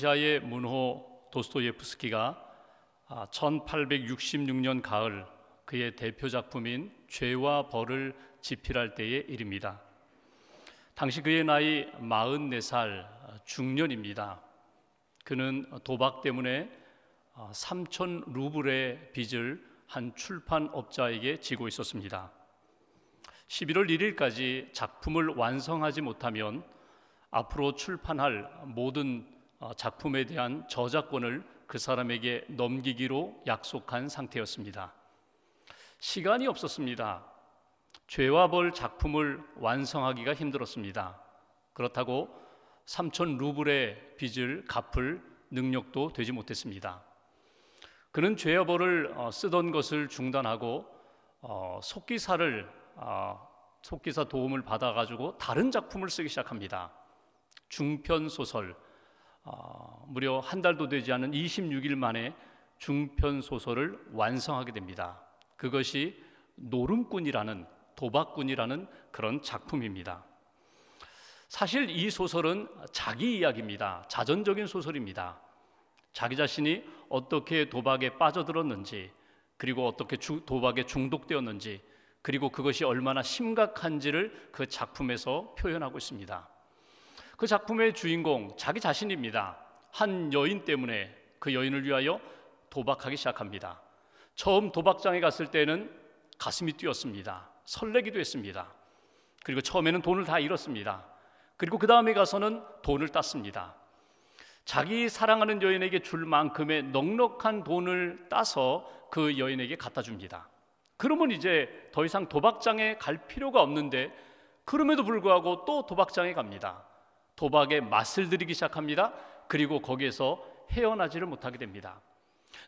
러시아의 문호 도스토예프스키가 1866년 아, 가을 그의 대표 작품인 죄와 벌을 집필할 때의 일입니다. 당시 그의 나이 44살 아, 중년입니다. 그는 도박 때문에 3천 아, 루블의 빚을 한 출판업자에게 지고 있었습니다. 11월 1일까지 작품을 완성하지 못하면 앞으로 출판할 모든 어, 작품에 대한 저작권을 그 사람에게 넘기기로 약속한 상태였습니다. 시간이 없었습니다. 죄와 벌 작품을 완성하기가 힘들었습니다. 그렇다고 3천 루블의 빚을 갚을 능력도 되지 못했습니다. 그는 죄와 벌을 어, 쓰던 것을 중단하고 어, 속기사를 속기사 도움을 받아가지고 다른 작품을 쓰기 시작합니다. 중편 소설 어, 무려 한 달도 되지 않은 26일 만에 중편 소설을 완성하게 됩니다. 그것이 노름꾼이라는 도박꾼이라는 그런 작품입니다. 사실 이 소설은 자기 이야기입니다. 자전적인 소설입니다. 자기 자신이 어떻게 도박에 빠져들었는지, 그리고 어떻게 주, 도박에 중독되었는지, 그리고 그것이 얼마나 심각한지를 그 작품에서 표현하고 있습니다. 그 작품의 주인공 자기 자신입니다. 한 여인 때문에 그 여인을 위하여 도박하기 시작합니다. 처음 도박장에 갔을 때는 가슴이 뛰었습니다. 설레기도 했습니다. 그리고 처음에는 돈을 다 잃었습니다. 그리고 그 다음에 가서는 돈을 땄습니다. 자기 사랑하는 여인에게 줄 만큼의 넉넉한 돈을 따서 그 여인에게 갖다 줍니다. 그러면 이제 더 이상 도박장에 갈 필요가 없는데 그럼에도 불구하고 또 도박장에 갑니다. 도박에 맛을 들이기 시작합니다. 그리고 거기에서 헤어나지를 못하게 됩니다.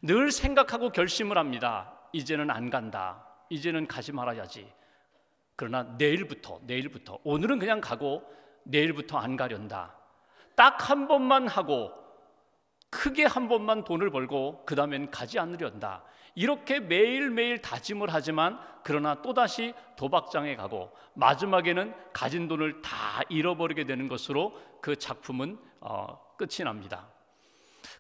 늘 생각하고 결심을 합니다. 이제는 안 간다. 이제는 가지 말아야지. 그러나 내일부터, 내일부터, 오늘은 그냥 가고 내일부터 안 가련다. 딱 한 번만 하고 크게 한 번만 돈을 벌고 그 다음엔 가지 않으련다. 이렇게 매일매일 다짐을 하지만 그러나 또다시 도박장에 가고 마지막에는 가진 돈을 다 잃어버리게 되는 것으로 그 작품은 어, 끝이 납니다.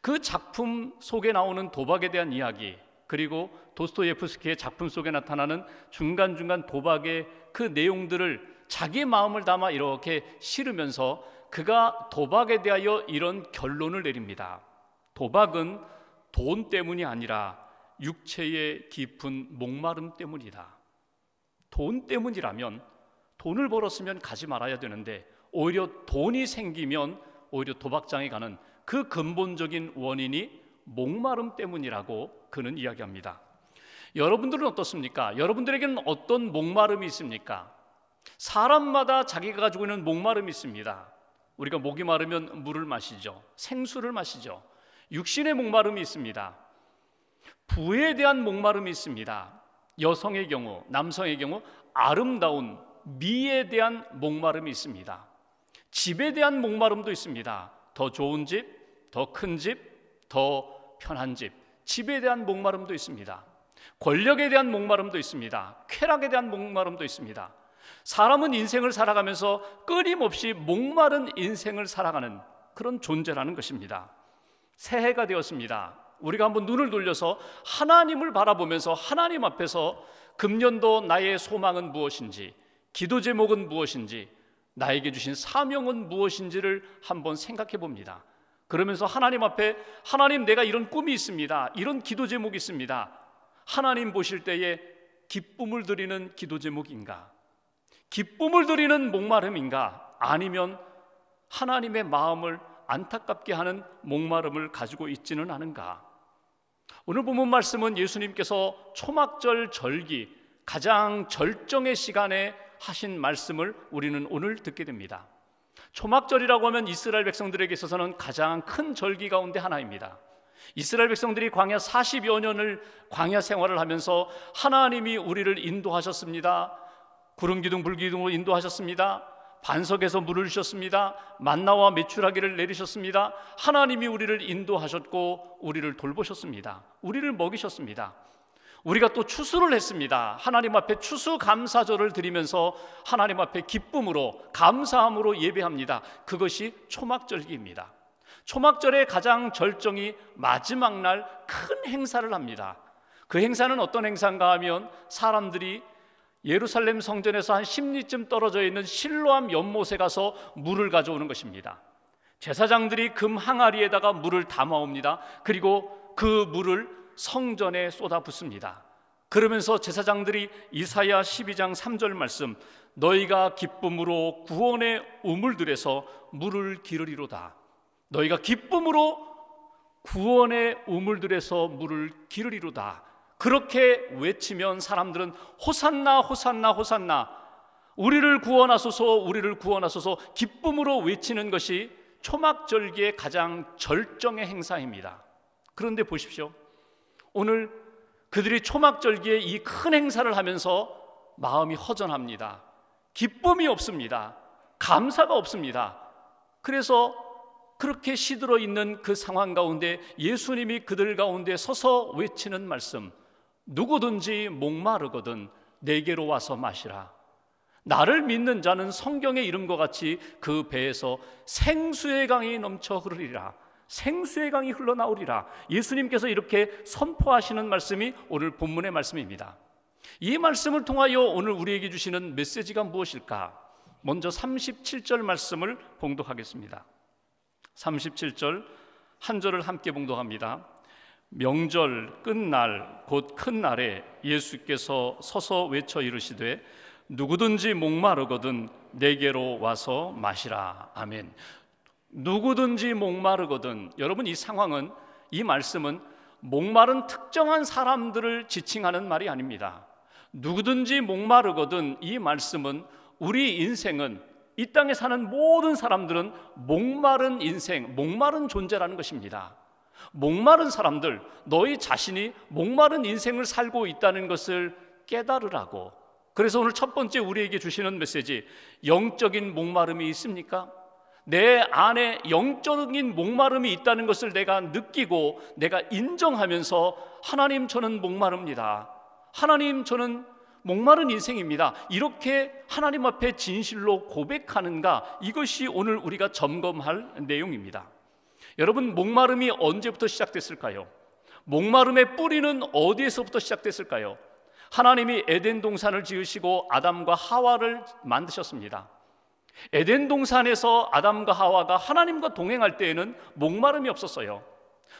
그 작품 속에 나오는 도박에 대한 이야기 그리고 도스토예프스키의 작품 속에 나타나는 중간중간 도박의 그 내용들을 자기 마음을 담아 이렇게 실으면서 그가 도박에 대하여 이런 결론을 내립니다. 도박은 돈 때문이 아니라 육체의 깊은 목마름 때문이다. 돈 때문이라면 돈을 벌었으면 가지 말아야 되는데 오히려 돈이 생기면 오히려 도박장에 가는 그 근본적인 원인이 목마름 때문이라고 그는 이야기합니다. 여러분들은 어떻습니까? 여러분들에게는 어떤 목마름이 있습니까? 사람마다 자기가 가지고 있는 목마름이 있습니다. 우리가 목이 마르면 물을 마시죠. 생수를 마시죠. 육신의 목마름이 있습니다. 부에 대한 목마름이 있습니다. 여성의 경우, 남성의 경우 아름다운 미에 대한 목마름이 있습니다. 집에 대한 목마름도 있습니다. 더 좋은 집, 더 큰 집, 더 편한 집. 집에 대한 목마름도 있습니다. 권력에 대한 목마름도 있습니다. 쾌락에 대한 목마름도 있습니다. 사람은 인생을 살아가면서 끊임없이 목마른 인생을 살아가는 그런 존재라는 것입니다. 새해가 되었습니다. 우리가 한번 눈을 돌려서 하나님을 바라보면서 하나님 앞에서 금년도 나의 소망은 무엇인지, 기도 제목은 무엇인지, 나에게 주신 사명은 무엇인지를 한번 생각해 봅니다. 그러면서 하나님 앞에 하나님 내가 이런 꿈이 있습니다. 이런 기도 제목이 있습니다. 하나님 보실 때에 기쁨을 드리는 기도 제목인가? 기쁨을 드리는 목마름인가? 아니면 하나님의 마음을 안타깝게 하는 목마름을 가지고 있지는 않은가? 오늘 본문 말씀은 예수님께서 초막절 절기 가장 절정의 시간에 하신 말씀을 우리는 오늘 듣게 됩니다. 초막절이라고 하면 이스라엘 백성들에게 있어서는 가장 큰 절기 가운데 하나입니다. 이스라엘 백성들이 광야 40여 년을 광야 생활을 하면서 하나님이 우리를 인도하셨습니다. 구름 기둥 불 기둥으로 인도하셨습니다. 반석에서 물을 주셨습니다. 만나와 메추라기를 내리셨습니다. 하나님이 우리를 인도하셨고 우리를 돌보셨습니다. 우리를 먹이셨습니다. 우리가 또 추수를 했습니다. 하나님 앞에 추수 감사절을 드리면서 하나님 앞에 기쁨으로 감사함으로 예배합니다. 그것이 초막절기입니다. 초막절의 가장 절정이 마지막 날 큰 행사를 합니다. 그 행사는 어떤 행사인가 하면 사람들이 예루살렘 성전에서 한 10리쯤 떨어져 있는 실로암 연못에 가서 물을 가져오는 것입니다. 제사장들이 금 항아리에다가 물을 담아옵니다. 그리고 그 물을 성전에 쏟아붓습니다. 그러면서 제사장들이 이사야 12장 3절 말씀 너희가 기쁨으로 구원의 우물들에서 물을 기르리로다. 너희가 기쁨으로 구원의 우물들에서 물을 기르리로다. 그렇게 외치면 사람들은 호산나 호산나 호산나 우리를 구원하소서 우리를 구원하소서 기쁨으로 외치는 것이 초막절기의 가장 절정의 행사입니다. 그런데 보십시오. 오늘 그들이 초막절기에 이 큰 행사를 하면서 마음이 허전합니다. 기쁨이 없습니다. 감사가 없습니다. 그래서 그렇게 시들어 있는 그 상황 가운데 예수님이 그들 가운데 서서 외치는 말씀 누구든지 목마르거든 내게로 와서 마시라. 나를 믿는 자는 성경의 이름과 같이 그 배에서 생수의 강이 넘쳐 흐르리라. 생수의 강이 흘러나오리라. 예수님께서 이렇게 선포하시는 말씀이 오늘 본문의 말씀입니다. 이 말씀을 통하여 오늘 우리에게 주시는 메시지가 무엇일까? 먼저 37절 말씀을 봉독하겠습니다. 37절 한 절을 함께 봉독합니다. 명절 끝날 곧 큰 날에 예수께서 서서 외쳐 이르시되 누구든지 목마르거든 내게로 와서 마시라 아멘. 누구든지 목마르거든 여러분 이 상황은 이 말씀은 목마른 특정한 사람들을 지칭하는 말이 아닙니다. 누구든지 목마르거든 이 말씀은 우리 인생은 이 땅에 사는 모든 사람들은 목마른 인생, 목마른 존재라는 것입니다. 목마른 사람들, 너희 자신이 목마른 인생을 살고 있다는 것을 깨달으라고. 그래서 오늘 첫 번째 우리에게 주시는 메시지, 영적인 목마름이 있습니까? 내 안에 영적인 목마름이 있다는 것을 내가 느끼고 내가 인정하면서 하나님 저는 목마릅니다. 하나님 저는 목마른 인생입니다. 이렇게 하나님 앞에 진실로 고백하는가? 이것이 오늘 우리가 점검할 내용입니다. 여러분 목마름이 언제부터 시작됐을까요? 목마름의 뿌리는 어디에서부터 시작됐을까요? 하나님이 에덴 동산을 지으시고 아담과 하와를 만드셨습니다. 에덴 동산에서 아담과 하와가 하나님과 동행할 때에는 목마름이 없었어요.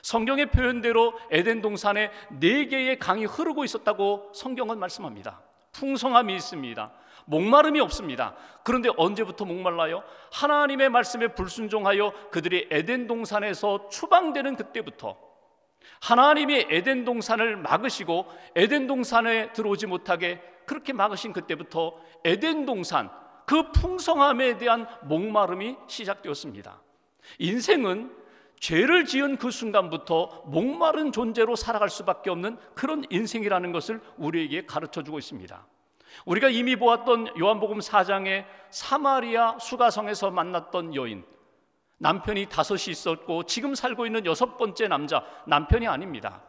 성경의 표현대로 에덴 동산에 네 개의 강이 흐르고 있었다고 성경은 말씀합니다. 풍성함이 있습니다. 목마름이 없습니다. 그런데 언제부터 목말라요? 하나님의 말씀에 불순종하여 그들이 에덴 동산에서 추방되는 그때부터 하나님이 에덴 동산을 막으시고 에덴 동산에 들어오지 못하게 그렇게 막으신 그때부터 에덴 동산 그 풍성함에 대한 목마름이 시작되었습니다. 인생은 죄를 지은 그 순간부터 목마른 존재로 살아갈 수밖에 없는 그런 인생이라는 것을 우리에게 가르쳐 주고 있습니다. 우리가 이미 보았던 요한복음 4장에 사마리아 수가성에서 만났던 여인 남편이 다섯이 있었고 지금 살고 있는 여섯 번째 남자 남편이 아닙니다.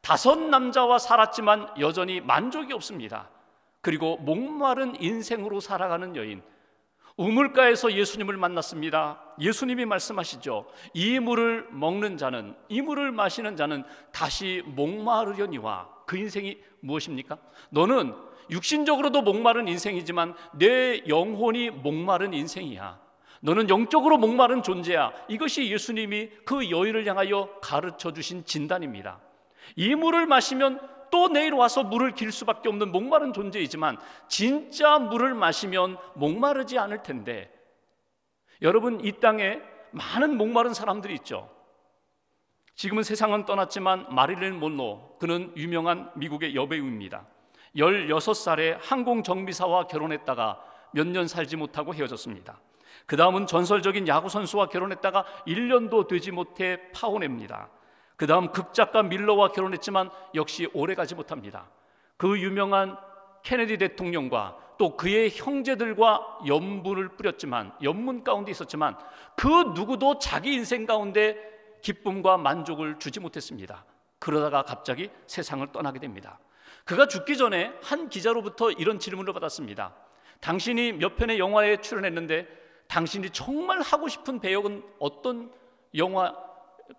다섯 남자와 살았지만 여전히 만족이 없습니다. 그리고 목마른 인생으로 살아가는 여인 우물가에서 예수님을 만났습니다. 예수님이 말씀하시죠. 이 물을 먹는 자는 이 물을 마시는 자는 다시 목마르려니와 그 인생이 무엇입니까? 너는 육신적으로도 목마른 인생이지만 내 영혼이 목마른 인생이야. 너는 영적으로 목마른 존재야. 이것이 예수님이 그 여인을 향하여 가르쳐 주신 진단입니다. 이 물을 마시면 또 내일 와서 물을 길 수밖에 없는 목마른 존재이지만 진짜 물을 마시면 목마르지 않을 텐데 여러분 이 땅에 많은 목마른 사람들이 있죠. 지금은 세상은 떠났지만 마릴린 몬로 그는 유명한 미국의 여배우입니다. 16살에 항공정비사와 결혼했다가 몇 년 살지 못하고 헤어졌습니다. 그 다음은 전설적인 야구선수와 결혼했다가 1년도 되지 못해 파혼합니다. 그 다음 극작가 밀러와 결혼했지만 역시 오래 가지 못합니다. 그 유명한 케네디 대통령과 또 그의 형제들과 연분을 뿌렸지만 연문 가운데 있었지만 그 누구도 자기 인생 가운데 기쁨과 만족을 주지 못했습니다. 그러다가 갑자기 세상을 떠나게 됩니다. 그가 죽기 전에 한 기자로부터 이런 질문을 받았습니다. 당신이 몇 편의 영화에 출연했는데 당신이 정말 하고 싶은 배역은 어떤 영화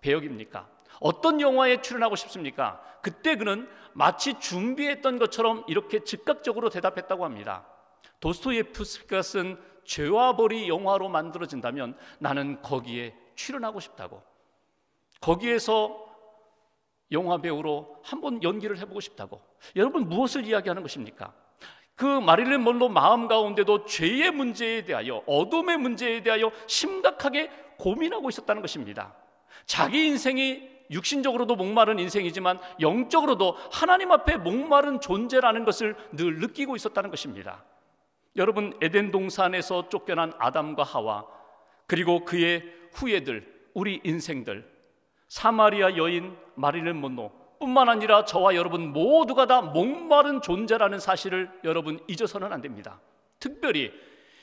배역입니까? 어떤 영화에 출연하고 싶습니까? 그때 그는 마치 준비했던 것처럼 이렇게 즉각적으로 대답했다고 합니다. 도스토예프스키가 쓴 죄와 벌이 영화로 만들어진다면 나는 거기에 출연하고 싶다고. 거기에서 영화 배우로 한번 연기를 해보고 싶다고. 여러분 무엇을 이야기하는 것입니까? 그 마릴린 먼로 마음 가운데도 죄의 문제에 대하여 어둠의 문제에 대하여 심각하게 고민하고 있었다는 것입니다. 자기 인생이 육신적으로도 목마른 인생이지만 영적으로도 하나님 앞에 목마른 존재라는 것을 늘 느끼고 있었다는 것입니다. 여러분 에덴 동산에서 쫓겨난 아담과 하와 그리고 그의 후예들 우리 인생들 사마리아 여인 마리를 못노 뿐만 아니라 저와 여러분 모두가 다 목마른 존재라는 사실을 여러분 잊어서는 안 됩니다. 특별히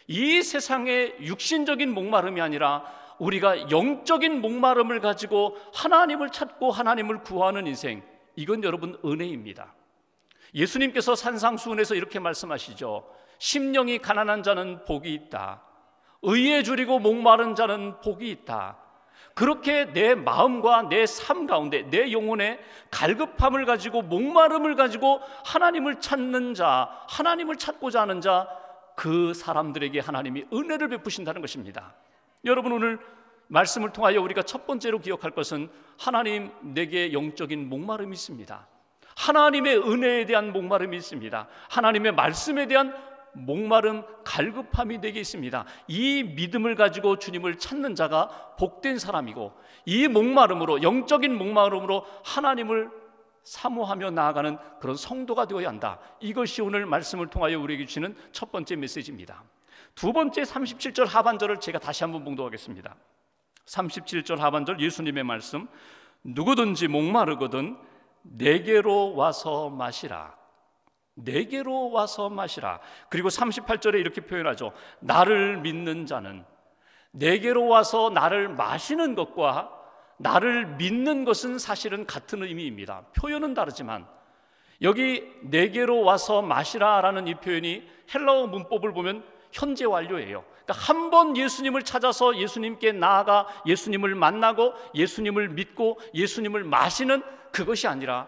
이 세상의 육신적인 목마름이 아니라 우리가 영적인 목마름을 가지고 하나님을 찾고 하나님을 구하는 인생 이건 여러분 은혜입니다. 예수님께서 산상수훈에서 이렇게 말씀하시죠. 심령이 가난한 자는 복이 있다. 의에 줄이고 목마른 자는 복이 있다. 그렇게 내 마음과 내 삶 가운데 내 영혼의 갈급함을 가지고 목마름을 가지고 하나님을 찾는 자, 하나님을 찾고자 하는 자, 그 사람들에게 하나님이 은혜를 베푸신다는 것입니다. 여러분 오늘 말씀을 통하여 우리가 첫 번째로 기억할 것은 하나님 내게 영적인 목마름이 있습니다. 하나님의 은혜에 대한 목마름이 있습니다. 하나님의 말씀에 대한 목마름, 갈급함이 되게 있습니다. 이 믿음을 가지고 주님을 찾는 자가 복된 사람이고 이 목마름으로 영적인 목마름으로 하나님을 사모하며 나아가는 그런 성도가 되어야 한다. 이것이 오늘 말씀을 통하여 우리에게 주시는 첫 번째 메시지입니다. 두 번째 37절 하반절을 제가 다시 한번 봉독하겠습니다. 37절 하반절 예수님의 말씀 누구든지 목마르거든 내게로 와서 마시라. 네 개로 와서 마시라. 그리고 38절에 이렇게 표현하죠. 나를 믿는 자는 네 개로 와서 나를 마시는 것과 나를 믿는 것은 사실은 같은 의미입니다. 표현은 다르지만 여기 네 개로 와서 마시라라는 이 표현이 헬라어 문법을 보면 현재 완료예요. 그러니까 한 번 예수님을 찾아서 예수님께 나아가 예수님을 만나고 예수님을 믿고 예수님을 마시는 그것이 아니라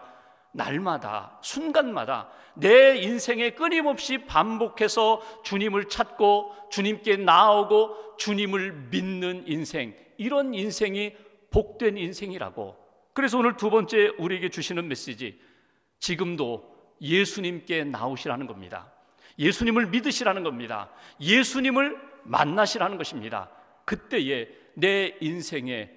날마다, 순간마다 내 인생에 끊임없이 반복해서 주님을 찾고 주님께 나오고 주님을 믿는 인생, 이런 인생이 복된 인생이라고. 그래서 오늘 두 번째 우리에게 주시는 메시지, 지금도 예수님께 나오시라는 겁니다. 예수님을 믿으시라는 겁니다. 예수님을 만나시라는 것입니다. 그때에 내 인생에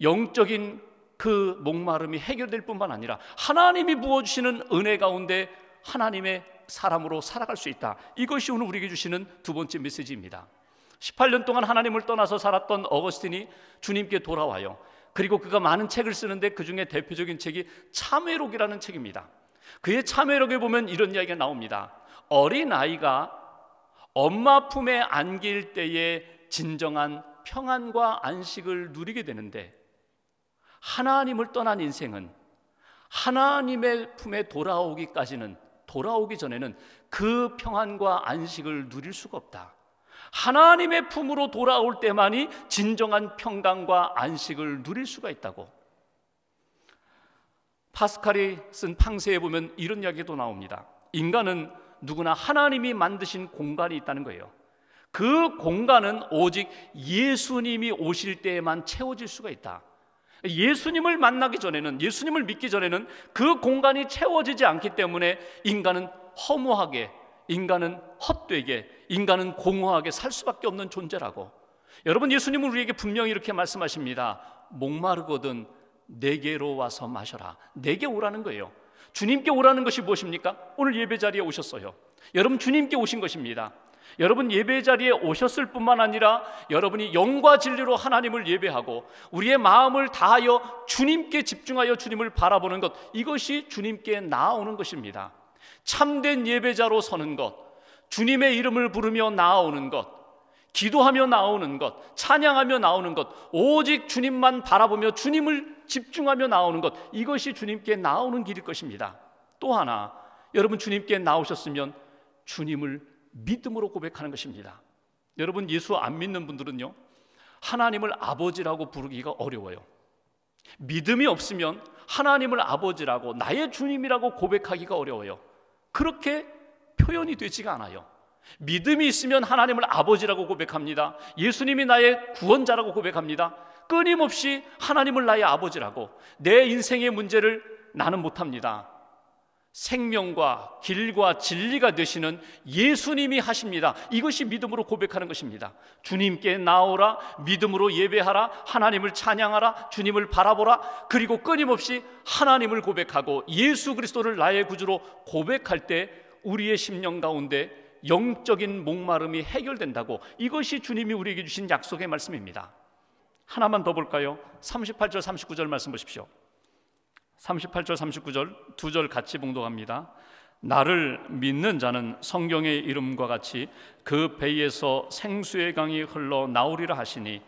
영적인 그 목마름이 해결될 뿐만 아니라 하나님이 부어주시는 은혜 가운데 하나님의 사람으로 살아갈 수 있다. 이것이 오늘 우리에게 주시는 두 번째 메시지입니다. 18년 동안 하나님을 떠나서 살았던 어거스틴이 주님께 돌아와요. 그리고 그가 많은 책을 쓰는데 그 중에 대표적인 책이 참회록이라는 책입니다. 그의 참회록에 보면 이런 이야기가 나옵니다. 어린 아이가 엄마 품에 안길 때에 진정한 평안과 안식을 누리게 되는데 하나님을 떠난 인생은 하나님의 품에 돌아오기까지는 돌아오기 전에는 그 평안과 안식을 누릴 수가 없다. 하나님의 품으로 돌아올 때만이 진정한 평강과 안식을 누릴 수가 있다고. 파스칼이 쓴 팡세에 보면 이런 이야기도 나옵니다. 인간은 누구나 하나님이 만드신 공간이 있다는 거예요. 그 공간은 오직 예수님이 오실 때에만 채워질 수가 있다. 예수님을 만나기 전에는 예수님을 믿기 전에는 그 공간이 채워지지 않기 때문에 인간은 허무하게 인간은 헛되게 인간은 공허하게 살 수밖에 없는 존재라고 여러분 예수님은 우리에게 분명히 이렇게 말씀하십니다 목마르거든 내게로 와서 마셔라 내게 오라는 거예요 주님께 오라는 것이 무엇입니까? 오늘 예배 자리에 오셨어요 여러분 주님께 오신 것입니다 여러분 예배 자리에 오셨을 뿐만 아니라 여러분이 영과 진리로 하나님을 예배하고 우리의 마음을 다하여 주님께 집중하여 주님을 바라보는 것 이것이 주님께 나아오는 것입니다. 참된 예배자로 서는 것, 주님의 이름을 부르며 나아오는 것, 기도하며 나오는 것, 찬양하며 나오는 것, 오직 주님만 바라보며 주님을 집중하며 나오는 것, 이것이 주님께 나오는 길일 것입니다. 또 하나, 여러분 주님께 나오셨으면 주님을 믿음으로 고백하는 것입니다. 여러분 예수 안 믿는 분들은요. 하나님을 아버지라고 부르기가 어려워요. 믿음이 없으면 하나님을 아버지라고 나의 주님이라고 고백하기가 어려워요. 그렇게 표현이 되지가 않아요. 믿음이 있으면 하나님을 아버지라고 고백합니다. 예수님이 나의 구원자라고 고백합니다. 끊임없이 하나님을 나의 아버지라고 내 인생의 문제를 나는 못합니다. 생명과 길과 진리가 되시는 예수님이 하십니다. 이것이 믿음으로 고백하는 것입니다. 주님께 나오라, 믿음으로 예배하라, 하나님을 찬양하라, 주님을 바라보라, 그리고 끊임없이 하나님을 고백하고 예수 그리스도를 나의 구주로 고백할 때 우리의 심령 가운데 영적인 목마름이 해결된다고 이것이 주님이 우리에게 주신 약속의 말씀입니다. 하나만 더 볼까요? 38절, 39절 말씀 보십시오. 38절 39절 두 절 같이 봉독합니다. 나를 믿는 자는 성경의 이름과 같이 그 배에서 생수의 강이 흘러 나오리라 하시니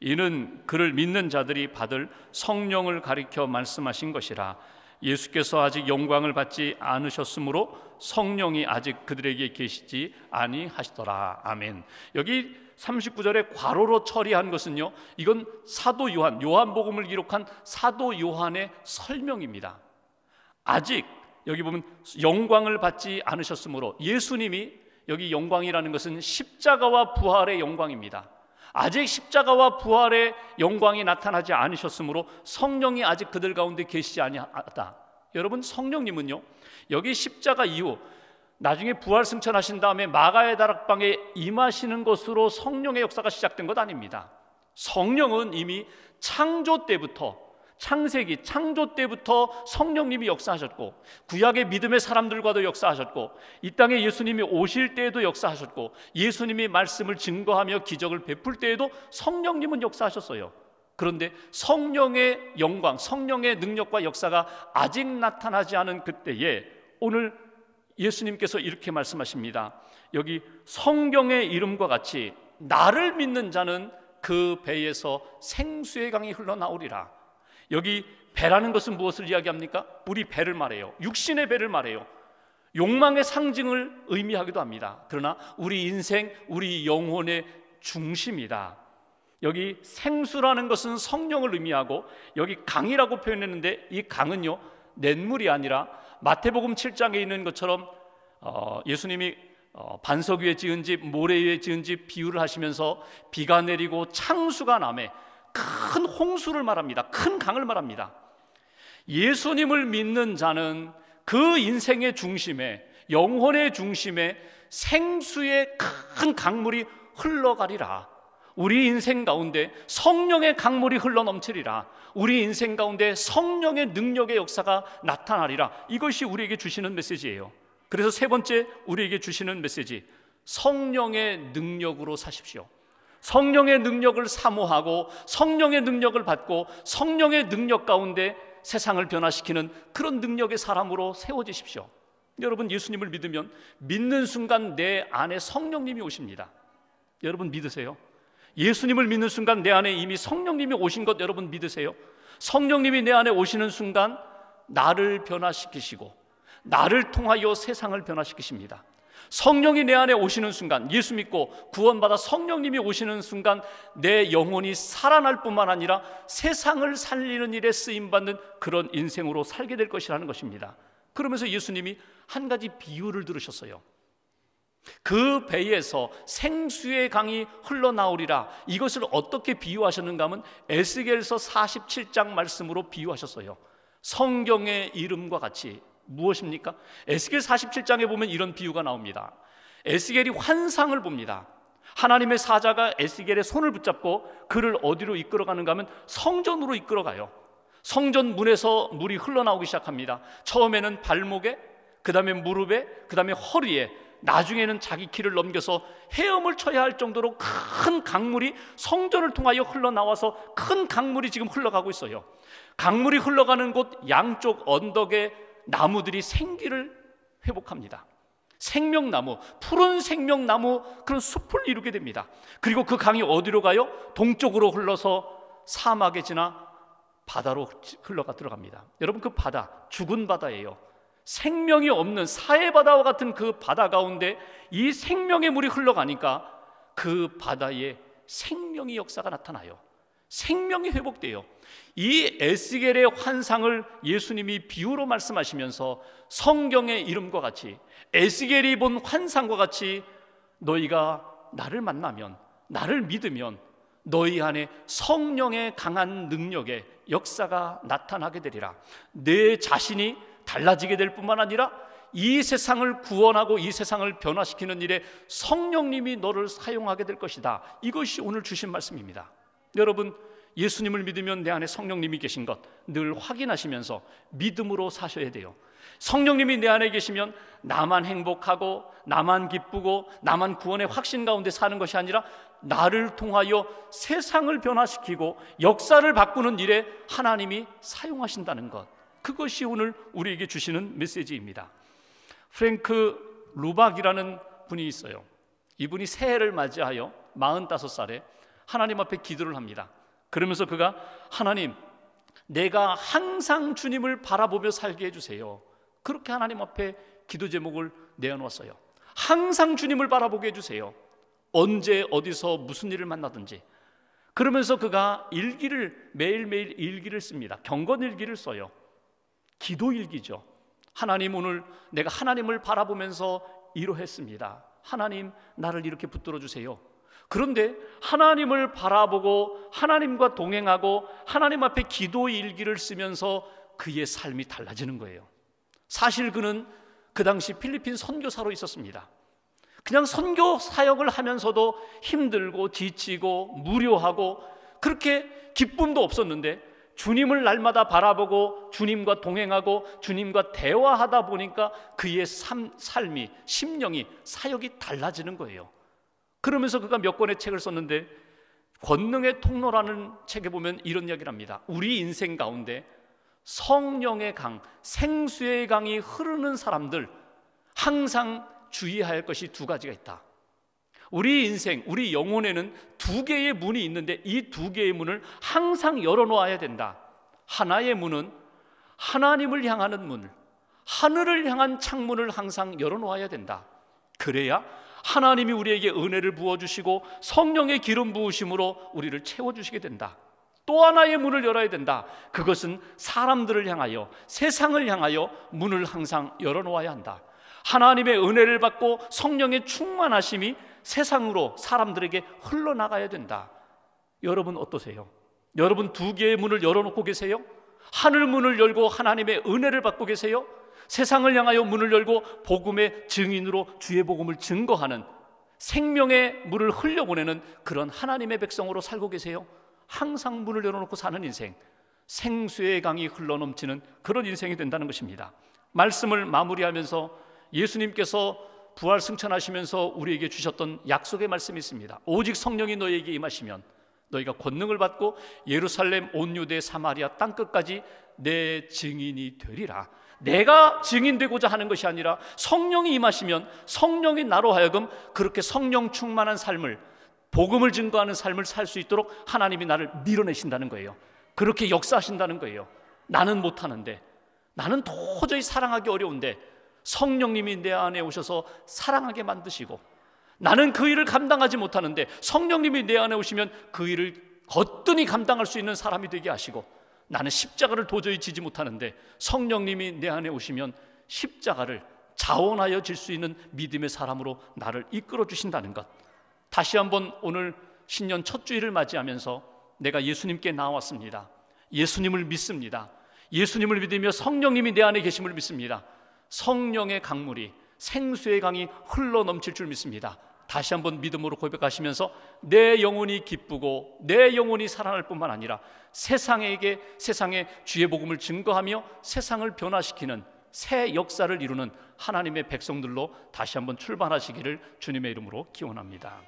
이는 그를 믿는 자들이 받을 성령을 가리켜 말씀하신 것이라 예수께서 아직 영광을 받지 않으셨으므로 성령이 아직 그들에게 계시지 아니하시더라 아멘. 여기 39절에 과로로 처리한 것은요. 이건 사도 요한, 요한복음을 기록한 사도 요한의 설명입니다. 아직 여기 보면 영광을 받지 않으셨으므로 예수님이 여기 영광이라는 것은 십자가와 부활의 영광입니다. 아직 십자가와 부활의 영광이 나타나지 않으셨으므로 성령이 아직 그들 가운데 계시지 아니하다. 여러분 성령님은요. 여기 십자가 이후 나중에 부활 승천하신 다음에 마가의 다락방에 임하시는 것으로 성령의 역사가 시작된 것 아닙니다. 성령은 이미 창조 때부터 창세기 창조 때부터 성령님이 역사하셨고 구약의 믿음의 사람들과도 역사하셨고 이 땅에 예수님이 오실 때에도 역사하셨고 예수님이 말씀을 증거하며 기적을 베풀 때에도 성령님은 역사하셨어요. 그런데 성령의 영광, 성령의 능력과 역사가 아직 나타나지 않은 그때에 오늘 예수님께서 이렇게 말씀하십니다. 여기 성경의 이름과 같이 나를 믿는 자는 그 배에서 생수의 강이 흘러나오리라. 여기 배라는 것은 무엇을 이야기합니까? 우리 배를 말해요. 육신의 배를 말해요. 욕망의 상징을 의미하기도 합니다. 그러나 우리 인생, 우리 영혼의 중심이다. 여기 생수라는 것은 성령을 의미하고 여기 강이라고 표현했는데 이 강은요, 냇물이 아니라 마태복음 7장에 있는 것처럼 어, 예수님이 어, 반석 위에 지은 집, 모래 위에 지은 집 비유를 하시면서 비가 내리고 창수가 남해 큰 홍수를 말합니다. 큰 강을 말합니다. 예수님을 믿는 자는 그 인생의 중심에 영혼의 중심에 생수의 큰 강물이 흘러가리라. 우리 인생 가운데 성령의 강물이 흘러넘치리라. 우리 인생 가운데 성령의 능력의 역사가 나타나리라. 이것이 우리에게 주시는 메시지예요. 그래서 세 번째 우리에게 주시는 메시지. 성령의 능력으로 사십시오. 성령의 능력을 사모하고 성령의 능력을 받고 성령의 능력 가운데 세상을 변화시키는 그런 능력의 사람으로 세워지십시오. 여러분 예수님을 믿으면 믿는 순간 내 안에 성령님이 오십니다. 여러분 믿으세요? 예수님을 믿는 순간 내 안에 이미 성령님이 오신 것 여러분 믿으세요? 성령님이 내 안에 오시는 순간 나를 변화시키시고 나를 통하여 세상을 변화시키십니다. 성령이 내 안에 오시는 순간 예수 믿고 구원받아 성령님이 오시는 순간 내 영혼이 살아날 뿐만 아니라 세상을 살리는 일에 쓰임 받는 그런 인생으로 살게 될 것이라는 것입니다. 그러면서 예수님이 한 가지 비유를 들으셨어요. 그 배에서 생수의 강이 흘러나오리라 이것을 어떻게 비유하셨는가 하면 에스겔서 47장 말씀으로 비유하셨어요 성경의 이름과 같이 무엇입니까? 에스겔 47장에 보면 이런 비유가 나옵니다 에스겔이 환상을 봅니다 하나님의 사자가 에스겔의 손을 붙잡고 그를 어디로 이끌어가는가 하면 성전으로 이끌어가요 성전 문에서 물이 흘러나오기 시작합니다 처음에는 발목에 그 다음에 무릎에 그 다음에 허리에 나중에는 자기 키를 넘겨서 헤엄을 쳐야 할 정도로 큰 강물이 성전을 통하여 흘러나와서 큰 강물이 지금 흘러가고 있어요. 강물이 흘러가는 곳 양쪽 언덕에 나무들이 생기를 회복합니다. 생명나무, 푸른 생명나무 그런 숲을 이루게 됩니다. 그리고 그 강이 어디로 가요? 동쪽으로 흘러서 사막에 지나 바다로 흘러가 들어갑니다. 여러분 그 바다 죽은 바다예요. 생명이 없는 사해바다와 같은 그 바다 가운데 이 생명의 물이 흘러가니까 그 바다에 생명의 역사가 나타나요. 생명이 회복돼요. 이 에스겔의 환상을 예수님이 비유로 말씀하시면서 성경의 이름과 같이 에스겔이 본 환상과 같이 너희가 나를 만나면 나를 믿으면 너희 안에 성령의 강한 능력의 역사가 나타나게 되리라. 내 자신이 달라지게 될 뿐만 아니라 이 세상을 구원하고 이 세상을 변화시키는 일에 성령님이 너를 사용하게 될 것이다. 이것이 오늘 주신 말씀입니다. 여러분, 예수님을 믿으면 내 안에 성령님이 계신 것 늘 확인하시면서 믿음으로 사셔야 돼요. 성령님이 내 안에 계시면 나만 행복하고 나만 기쁘고 나만 구원의 확신 가운데 사는 것이 아니라 나를 통하여 세상을 변화시키고 역사를 바꾸는 일에 하나님이 사용하신다는 것. 그것이 오늘 우리에게 주시는 메시지입니다. 프랭크 루박이라는 분이 있어요. 이분이 새해를 맞이하여 45살에 하나님 앞에 기도를 합니다. 그러면서 그가 하나님, 내가 항상 주님을 바라보며 살게 해주세요. 그렇게 하나님 앞에 기도 제목을 내어놓았어요. 항상 주님을 바라보게 해주세요. 언제 어디서 무슨 일을 만나든지. 그러면서 그가 일기를 매일매일 일기를 씁니다. 경건 일기를 써요. 기도일기죠. 하나님 오늘 내가 하나님을 바라보면서 이러했습니다. 하나님 나를 이렇게 붙들어 주세요. 그런데 하나님을 바라보고 하나님과 동행하고 하나님 앞에 기도 일기를 쓰면서 그의 삶이 달라지는 거예요. 사실 그는 그 당시 필리핀 선교사로 있었습니다. 그냥 선교 사역을 하면서도 힘들고 지치고 무료하고 그렇게 기쁨도 없었는데 주님을 날마다 바라보고 주님과 동행하고 주님과 대화하다 보니까 그의 삶, 삶이 심령이 사역이 달라지는 거예요. 그러면서 그가 몇 권의 책을 썼는데 권능의 통로라는 책에 보면 이런 이야기를 합니다. 우리 인생 가운데 성령의 강, 생수의 강이 흐르는 사람들 항상 주의할 것이 두 가지가 있다. 우리 인생, 우리 영혼에는 두 개의 문이 있는데 이 두 개의 문을 항상 열어놓아야 된다. 하나의 문은 하나님을 향하는 문 하늘을 향한 창문을 항상 열어놓아야 된다. 그래야 하나님이 우리에게 은혜를 부어주시고 성령의 기름 부으심으로 우리를 채워주시게 된다. 또 하나의 문을 열어야 된다. 그것은 사람들을 향하여 세상을 향하여 문을 항상 열어놓아야 한다. 하나님의 은혜를 받고 성령의 충만하심이 세상으로 사람들에게 흘러나가야 된다. 여러분 어떠세요? 여러분 두 개의 문을 열어놓고 계세요? 하늘 문을 열고 하나님의 은혜를 받고 계세요? 세상을 향하여 문을 열고 복음의 증인으로 주의 복음을 증거하는 생명의 물을 흘려보내는 그런 하나님의 백성으로 살고 계세요? 항상 문을 열어놓고 사는 인생, 생수의 강이 흘러넘치는 그런 인생이 된다는 것입니다. 말씀을 마무리하면서 예수님께서 부활 승천하시면서 우리에게 주셨던 약속의 말씀이 있습니다. 오직 성령이 너희에게 임하시면 너희가 권능을 받고 예루살렘 온 유대 사마리아 땅 끝까지 내 증인이 되리라. 내가 증인되고자 하는 것이 아니라 성령이 임하시면 성령이 나로 하여금 그렇게 성령 충만한 삶을 복음을 증거하는 삶을 살 수 있도록 하나님이 나를 밀어내신다는 거예요. 그렇게 역사하신다는 거예요. 나는 못하는데 나는 도저히 사랑하기 어려운데 성령님이 내 안에 오셔서 사랑하게 만드시고 나는 그 일을 감당하지 못하는데 성령님이 내 안에 오시면 그 일을 거뜬히 감당할 수 있는 사람이 되게 하시고 나는 십자가를 도저히 지지 못하는데 성령님이 내 안에 오시면 십자가를 자원하여 질 수 있는 믿음의 사람으로 나를 이끌어 주신다는 것. 다시 한번 오늘 신년 첫 주일을 맞이하면서 내가 예수님께 나왔습니다. 예수님을 믿습니다. 예수님을 믿으며 성령님이 내 안에 계심을 믿습니다. 성령의 강물이 생수의 강이 흘러 넘칠 줄 믿습니다. 다시 한번 믿음으로 고백하시면서 내 영혼이 기쁘고 내 영혼이 살아날 뿐만 아니라 세상에게 세상의 주의 복음을 증거하며 세상을 변화시키는 새 역사를 이루는 하나님의 백성들로 다시 한번 출발하시기를 주님의 이름으로 기원합니다.